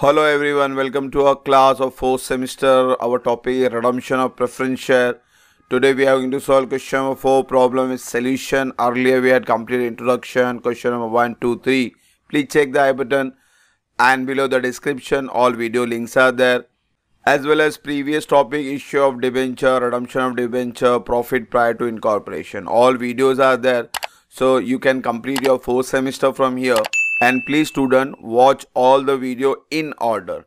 Hello everyone, welcome to our class of 4th semester. Our topic is redemption of preference share. Today we are going to solve question number 4 problem with solution. Earlier we had completed introduction, question number 1, 2, 3. Please check the I button and below the description all video links are there. As well as previous topic issue of debenture, redemption of debenture, profit prior to incorporation. All videos are there. So you can complete your 4th semester from here. And please student watch all the video in order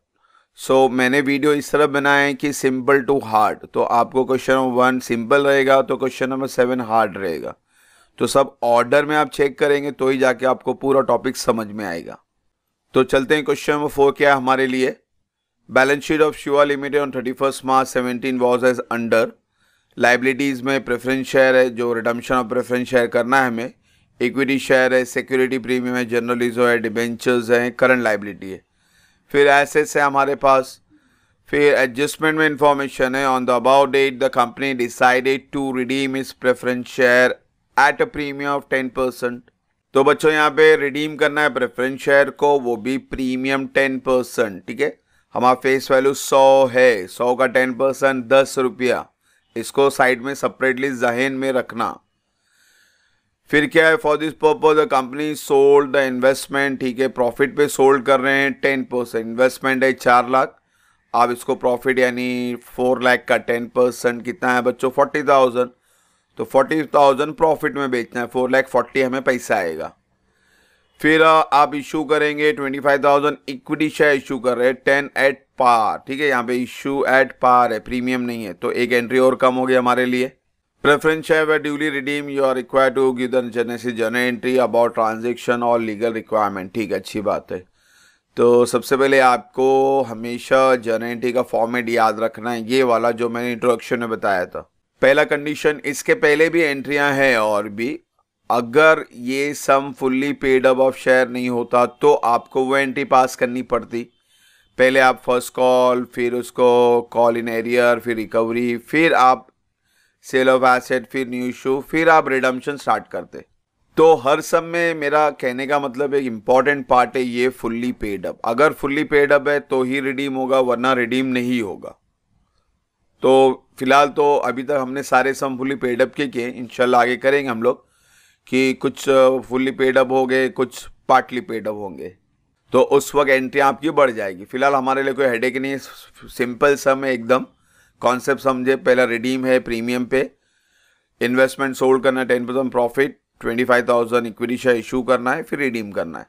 so मैंने video इस तरह बनाया है कि simple to hard तो आपको question number one simple रहेगा तो क्वेश्चन नंबर सेवन हार्ड रहेगा तो सब ऑर्डर में आप चेक करेंगे तो ही जाके आपको पूरा टॉपिक समझ में आएगा तो चलते हैं क्वेश्चन नंबर फोर क्या है हमारे लिए balance sheet of Shiva limited on thirty first March seventeen was as under liabilities में प्रेफरेंस शेयर है जो रिडम्शन ऑफ प्रेफरेंस शेयर करना है हमें इक्विटी शेयर है सिक्योरिटी प्रीमियम है जर्नलिज्म है डिबेंचर्स हैं करंट लाइबिलिटी है फिर एसेट्स है हमारे पास फिर एडजस्टमेंट में इंफॉर्मेशन है on the about date the company decided to redeem its preference share at a premium of ten percent तो बच्चों यहाँ पे रिडीम करना है प्रेफरेंस शेयर को वो भी प्रीमियम टेन परसेंट ठीक है हमारा फेस वैल्यू सौ है सौ का टेन परसेंट दस रुपया इसको साइड में सेपरेटली जहन में रखना फिर क्या है for this purpose the company sold the investment ठीक है प्रॉफिट पे सोल्ड कर रहे हैं टेन परसेंट इन्वेस्टमेंट है चार लाख आप इसको प्रॉफिट यानी फोर लाख का टेन परसेंट कितना है बच्चों फोर्टी थाउजेंड तो फोर्टी थाउजेंड प्रॉफिट में बेचना है फोर लाख फोर्टी हमें पैसा आएगा फिर आप इशू करेंगे twenty five thousand equity share issue कर रहे हैं टेन एट पार ठीक है यहाँ पे इशू एट पार है प्रीमियम नहीं है तो एक एंट्री और कम हो गई हमारे लिए Preference है were duly redeemed. You are required to give the Genesis journal entry about transaction और legal requirement. ठीक है अच्छी बात है तो सबसे पहले आपको हमेशा एंट्री का फॉर्मेट याद रखना है ये वाला जो मैंने इंट्रोडक्शन में बताया था पहला कंडीशन इसके पहले भी एंट्रियां हैं और भी अगर ये sum fully paid up of share नहीं होता तो आपको वो एंट्री पास करनी पड़ती पहले आप फर्स्ट कॉल फिर उसको कॉल इन एरियर फिर रिकवरी फिर आप सेल ऑफ एसेट फिर न्यू इशू फिर आप रिडम्पशन स्टार्ट करते तो हर सब में मेरा कहने का मतलब एक इम्पॉर्टेंट पार्ट है ये फुल्ली पेड अप अगर फुल्ली पेड अप है तो ही रिडीम होगा वरना रिडीम नहीं होगा तो फिलहाल तो अभी तक हमने सारे सम फुल्ली पेड अप के किए इनशाला आगे करेंगे हम लोग कि कुछ फुल्ली पेड अप हो गए कुछ पार्टली पेड अप होंगे तो उस वक्त एंट्री आपकी बढ़ जाएगी फिलहाल हमारे लिए कोई हेडेक नहीं है सिंपल सम है एकदम कॉन्सेप्ट समझे पहला रिडीम है प्रीमियम पे इन्वेस्टमेंट सोल्ड करना है ten percent profit twenty five thousand equity share issue करना है फिर रिडीम करना है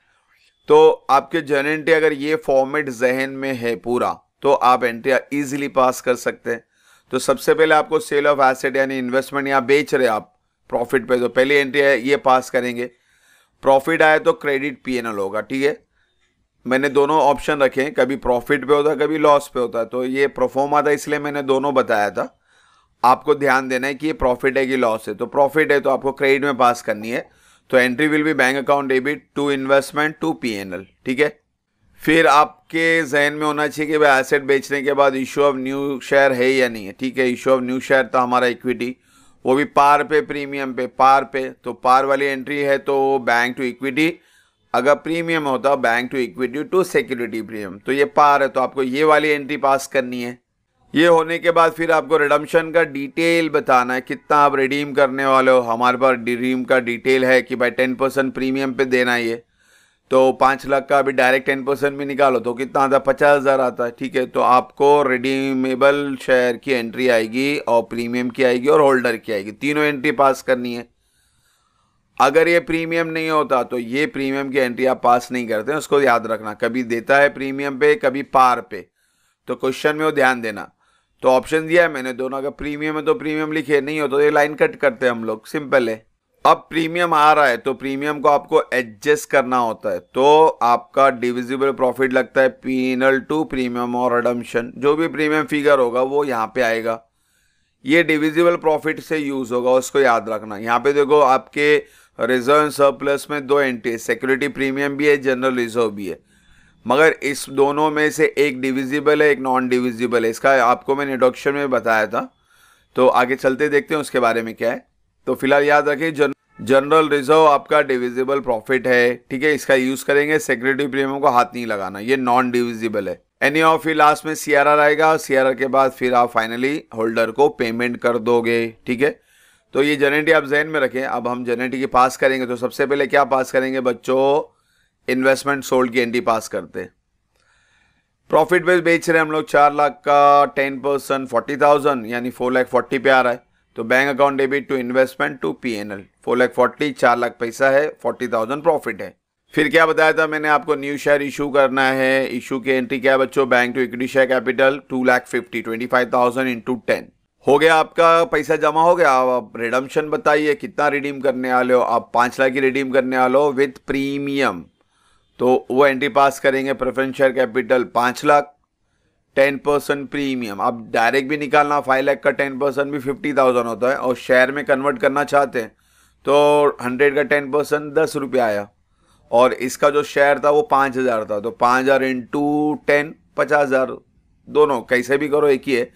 तो आपके जर्न एंट्री अगर ये फॉर्मेट जहन में है पूरा तो आप एंट्री इजीली पास कर सकते हैं तो सबसे पहले आपको सेल ऑफ एसेट यानी इन्वेस्टमेंट या बेच रहे आप प्रॉफिट पे तो पहले एंट्री है ये पास करेंगे प्रॉफिट आए तो क्रेडिट पी होगा ठीक है मैंने दोनों ऑप्शन रखे हैं कभी प्रॉफिट पे होता है कभी लॉस पे होता है तो ये प्रोफोमा था इसलिए मैंने दोनों बताया था आपको ध्यान देना है कि ये प्रॉफिट है कि लॉस है तो प्रॉफिट है तो आपको क्रेडिट में पास करनी है तो entry will be bank account debit to investment to P ठीक है फिर आपके जहन में होना चाहिए कि भाई एसेट बेचने के बाद इशू ऑफ न्यू शेयर है या नहीं है ठीक है इशू ऑफ न्यू शेयर था हमारा इक्विटी वो भी पार पे प्रीमियम पे पार पे तो पार वाली एंट्री है तो बैंक टू इक्विटी अगर प्रीमियम होता है bank to equity to security premium तो ये पार है तो आपको ये वाली एंट्री पास करनी है ये होने के बाद फिर आपको रिडम्शन का डिटेल बताना है कितना आप रिडीम करने वाले हो हमारे पास रिडीम का डिटेल है कि भाई टेन परसेंट प्रीमियम पे देना है ये तो पाँच लाख का अभी डायरेक्ट टेन परसेंट भी निकालो तो कितना आता है पचास हज़ार आता है ठीक है तो आपको रिडीमेबल शेयर की एंट्री आएगी और प्रीमियम की आएगी और होल्डर की आएगी तीनों एंट्री पास करनी है अगर ये प्रीमियम नहीं होता तो ये प्रीमियम की एंट्री आप पास नहीं करते हैं उसको याद रखना कभी देता है प्रीमियम पे कभी पार पे तो क्वेश्चन में वो ध्यान देना तो ऑप्शन दिया है मैंने दोनों अगर प्रीमियम है तो प्रीमियम लिखे नहीं हो तो ये लाइन कट करते हैं हम लोग सिंपल है अब प्रीमियम आ रहा है तो प्रीमियम को आपको एडजस्ट करना होता है तो आपका डिविजिबल प्रॉफिट लगता है पीनल टू प्रीमियम और अडम्पशन जो भी प्रीमियम फिगर होगा वो यहाँ पे आएगा ये डिविजिबल प्रॉफिट से यूज़ होगा उसको याद रखना यहाँ पे देखो आपके रिजर्व सरप्लस में दो एंट्री है सिक्योरिटी प्रीमियम भी है जनरल रिजर्व भी है मगर इस दोनों में से एक डिविजिबल है एक नॉन डिविजिबल है इसका आपको मैंने इंट्रोडक्शन में बताया था तो आगे चलते देखते हैं उसके बारे में क्या है तो फिलहाल याद रखिए जन जनरल रिजर्व आपका डिविजिबल प्रॉफिट है ठीक है इसका यूज़ करेंगे सिक्योरिटी प्रीमियम को हाथ नहीं लगाना ये नॉन डिविजिबल है एनी ऑफ ये लास्ट में सी आएगा सी के बाद फिर आप फाइनली होल्डर को पेमेंट कर दोगे ठीक है तो ये जेनेटी आप जहन में रखें अब हम जेनेटी की पास करेंगे तो सबसे पहले क्या पास करेंगे बच्चों इन्वेस्टमेंट सोल्ड की एंटी पास करते प्रॉफिट बेस बेच रहे हैं हम लोग चार लाख का टेन परसेंट फोर्टी थाउजेंड यानी फोर लाख फोर्टी पे आ रहा है तो bank account debit to investment to P N L four lakh forty चार लाख पैसा है फोर्टी थाउजेंड प्रॉफिट है फिर क्या बताया था मैंने आपको न्यू शेयर इशू करना है इशू की एंट्री क्या है बच्चों bank to equity share capital two lakh fifty twenty five thousand into ten हो गया आपका पैसा जमा हो गया आप रिडम्शन बताइए कितना रिडीम करने वाले हो आप पाँच लाख की रिडीम करने वाले हो विथ प्रीमियम तो वो एंट्री पास करेंगे प्रेफरेंस शेयर कैपिटल पाँच लाख टेन परसेंट प्रीमियम आप डायरेक्ट भी निकालना फाइव लाख का टेन परसेंट भी फिफ्टी थाउजेंड होता है और शेयर में कन्वर्ट करना चाहते हैं तो हंड्रेड का टेन परसेंट दस रुपये आया और इसका जो शेयर था वो पाँच हज़ार था तो पाँच हज़ार इंटू टेन पचास हज़ार दोनों कैसे भी करो एक ही है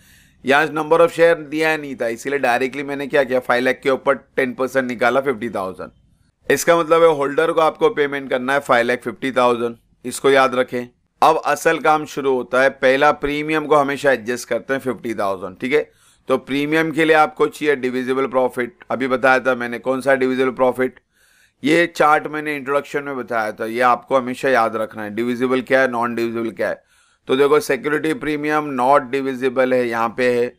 यहाँ नंबर ऑफ शेयर दिया नहीं था इसीलिए डायरेक्टली मैंने क्या किया फाइव लैख के ऊपर टेन परसेंट निकाला फिफ्टी थाउजेंड इसका मतलब है होल्डर को आपको पेमेंट करना है फाइव लैख फिफ्टी थाउजेंड इसको याद रखें अब असल काम शुरू होता है पहला प्रीमियम को हमेशा एडजस्ट करते हैं फिफ्टी थाउजेंड ठीक है तो प्रीमियम के लिए आपको चाहिए डिविजिबल प्रॉफिट अभी बताया था मैंने कौन सा डिविजिबल प्रॉफिट ये चार्ट मैंने इंट्रोडक्शन में बताया था ये आपको हमेशा याद रखना है डिविजिबल क्या है नॉन डिविजिबल क्या है तो देखो सिक्योरिटी प्रीमियम नॉट डिविजिबल है यहाँ पे है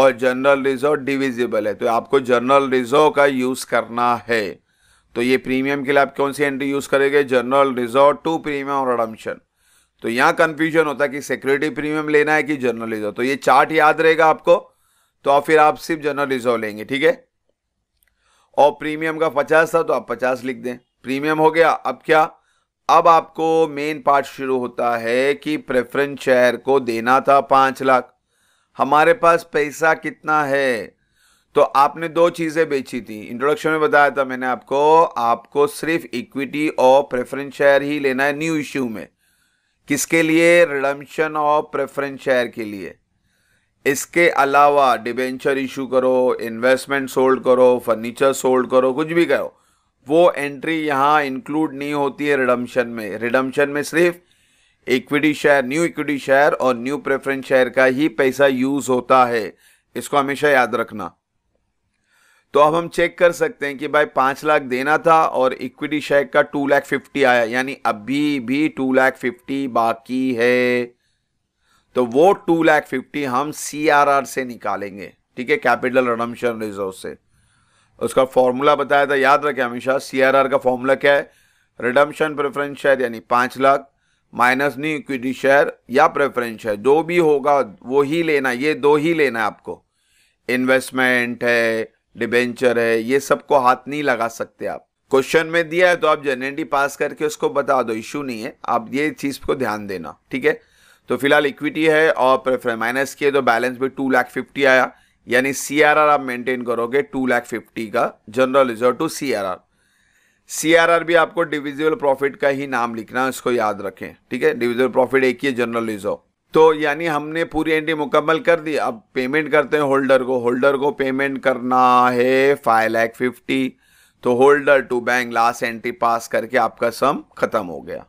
और जनरल रिजर्व डिविजिबल है तो आपको जनरल रिजर्व का यूज़ करना है तो ये प्रीमियम के लिए आप कौन सी एंट्री यूज़ करेंगे जनरल रिजर्व टू प्रीमियम और अडम्पशन तो यहाँ कंफ्यूजन होता है कि सिक्योरिटी प्रीमियम लेना है कि जनरल रिजर्व तो ये चार्ट याद रहेगा आपको तो आप फिर आप सिर्फ जनरल रिजर्व लेंगे ठीक है और प्रीमियम का पचास था तो आप पचास लिख दें प्रीमियम हो गया अब क्या अब आपको मेन पार्ट शुरू होता है कि प्रेफरेंस शेयर को देना था पांच लाख हमारे पास पैसा कितना है तो आपने दो चीज़ें बेची थी इंट्रोडक्शन में बताया था मैंने आपको आपको सिर्फ इक्विटी और प्रेफरेंस शेयर ही लेना है न्यू इश्यू में किसके लिए रिडम्शन और प्रेफरेंस शेयर के लिए इसके अलावा डिबेंचर इशू करो इन्वेस्टमेंट सोल्ड करो फर्नीचर सोल्ड करो कुछ भी करो वो एंट्री यहाँ इंक्लूड नहीं होती है रिडम्शन में रिडम्शन में सिर्फ equity share new equity share और न्यू प्रेफरेंस शेयर का ही पैसा यूज होता है इसको हमेशा याद रखना तो अब हम चेक कर सकते हैं कि भाई पांच लाख देना था और इक्विटी शेयर का टू लाख फिफ्टी आया यानी अभी भी टू लाख फिफ्टी बाकी है तो वो टू लाख फिफ्टी हम सी से निकालेंगे ठीक है कैपिटल रिडम्शन रिजर्व से उसका फॉर्मूला बताया था याद रखें हमेशा सी का फॉर्मूला क्या है रिडम्शन प्रेफरेंस शेयर यानी पाँच lakh minus new equity share या प्रेफरेंस शेयर जो भी होगा वो ही लेना ये दो ही लेना है आपको इन्वेस्टमेंट है डिबेंचर है ये सबको हाथ नहीं लगा सकते आप क्वेश्चन में दिया है तो आप जनरेटी पास करके उसको बता दो इशू नहीं है आप ये चीज़ को ध्यान देना ठीक है तो फिलहाल इक्विटी है और प्रेफरेंस माइनस किए तो बैलेंस भी टू लाख फिफ्टी आया यानी सी आप मेंटेन करोगे टू लैख फिफ्टी का general reserve to C R R R C R भी आपको डिविजुअल प्रॉफिट का ही नाम लिखना है इसको याद रखें ठीक है डिविजुअल प्रॉफिट एक ही है जनरल रिजर्व तो यानी हमने पूरी एंट्री मुकम्मल कर दी अब पेमेंट करते हैं होल्डर को होल्डर को पेमेंट करना है फाइव लैख फिफ्टी तो holder to bank last entry pass करके आपका सम खत्म हो गया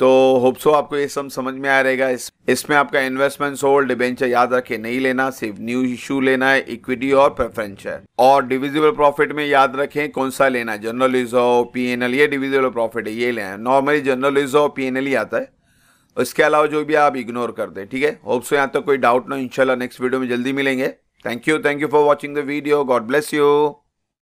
तो होप्सो आपको ये सब समझ में आ रहेगा इस इसमें आपका इन्वेस्टमेंट होल्ड डिबेंचर याद रखे नहीं लेना सिर्फ न्यू इशू लेना है इक्विटी और प्रेफरेंस है और डिविजिबल प्रॉफिट में याद रखें कौन सा लेना general reserve P N L ये डिविजिबल प्रॉफिट है ये लेना normally general reserve P N L ही आता है इसके अलावा जो भी आप इग्नोर कर दें ठीक है होप्सो यहाँ तक तो कोई डाउट ना इंशाल्लाह नेक्स्ट वीडियो में जल्दी मिलेंगे thank you thank you for watching the video God bless you